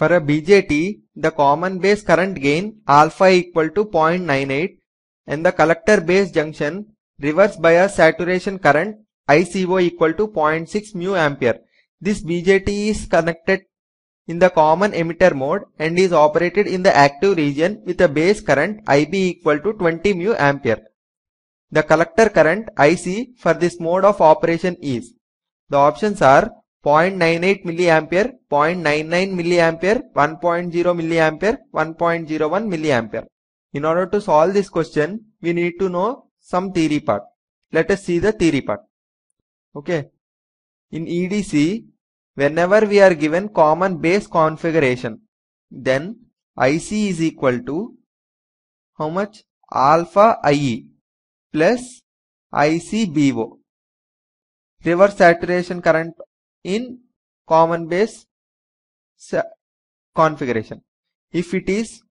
For a BJT, the common base current gain alpha equal to 0.98 and the collector base junction reverse bias saturation current ICO equal to 0.6 mu ampere. This BJT is connected in the common emitter mode and is operated in the active region with a base current IB equal to 20 mu ampere. The collector current IC for this mode of operation is. The options are 0.98 milliampere, 0.99 milliampere, 1.0 milliampere, 1.01 milliampere. In order to solve this question, we need to know some theory part. Let us see the theory part. Okay. In EDC, whenever we are given common base configuration, then IC is equal to how much? Alpha IE plus ICBO. Reverse saturation current in common base configuration. If it is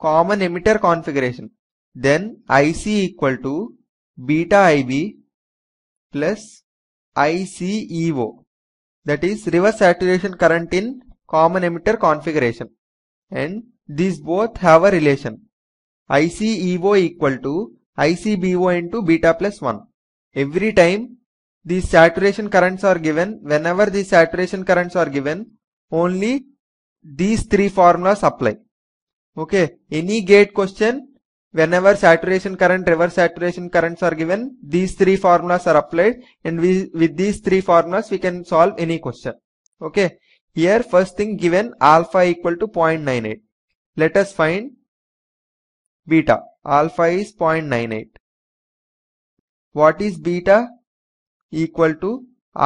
common emitter configuration, then IC equal to beta IB plus ICEO that is reverse saturation current in common emitter configuration and these both have a relation ICEO equal to ICBO into beta plus 1 every time these saturation currents are given, whenever these saturation currents are given, only these three formulas apply. Okay, any gate question, whenever saturation current, reverse saturation currents are given, these three formulas are applied and we, with these three formulas we can solve any question. Okay, here first thing given alpha equal to 0.98. Let us find beta. Alpha is 0.98. What is beta? equal to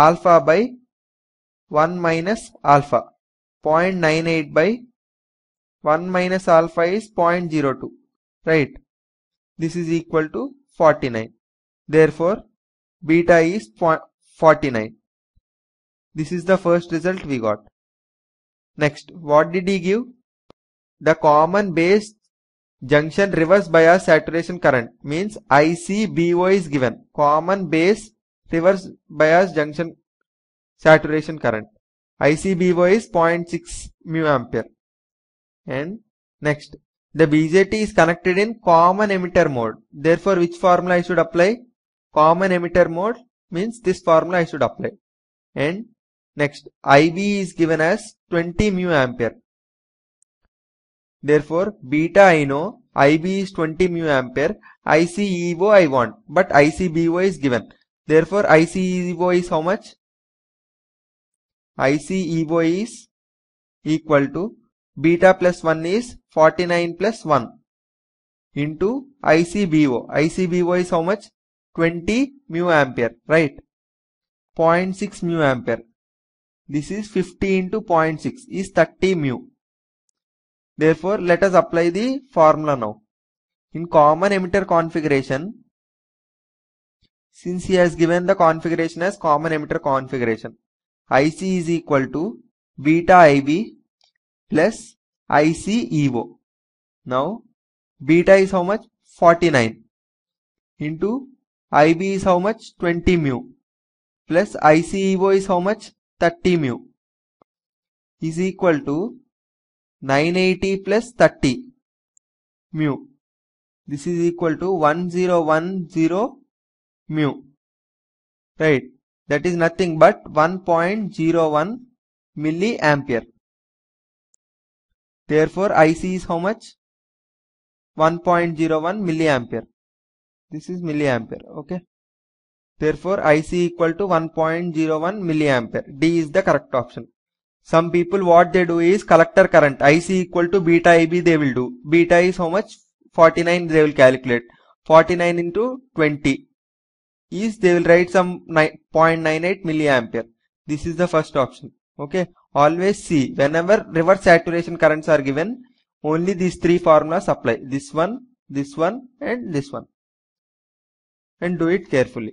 alpha by 1 minus alpha 0.98 by 1 minus alpha is 0.02 right this is equal to 49 therefore beta is 49 this is the first result we got next what did he give the common base junction reverse bias saturation current means ICBO is given common base reverse bias junction saturation current. ICBO is 0.6 mu ampere. And next, the BJT is connected in common emitter mode. Therefore, which formula I should apply? Common emitter mode means this formula I should apply. And next, IB is given as 20 mu ampere. Therefore, beta I know IB is 20 mu ampere, ICEO I want, but ICBO is given. Therefore, ICEBO is how much? ICEBO is equal to beta plus 1 is 49 plus 1 into IC bo. IC bo is how much? 20 mu ampere, right? 0.6 mu ampere. This is 50 into 0.6 is 30 mu. Therefore, let us apply the formula now. In common emitter configuration, since he has given the configuration as common emitter configuration IC is equal to beta IB plus IC EVO. Now beta is how much 49 into IB is how much 20 mu plus IC EVO is how much 30 mu is equal to 980 plus 30 mu. This is equal to 1010 mu right that is nothing but 1.01 milliampere therefore IC is how much 1.01 milliampere this is milliampere okay therefore IC equal to 1.01 milliampere D is the correct option some people what they do is collector current IC equal to beta IB they will do beta is how much 49 they will calculate 49 into 20 is they will write some 0.98 milliampere. This is the first option. Okay. Always see whenever reverse saturation currents are given, only these three formulas apply. This one, this one and this one. And do it carefully.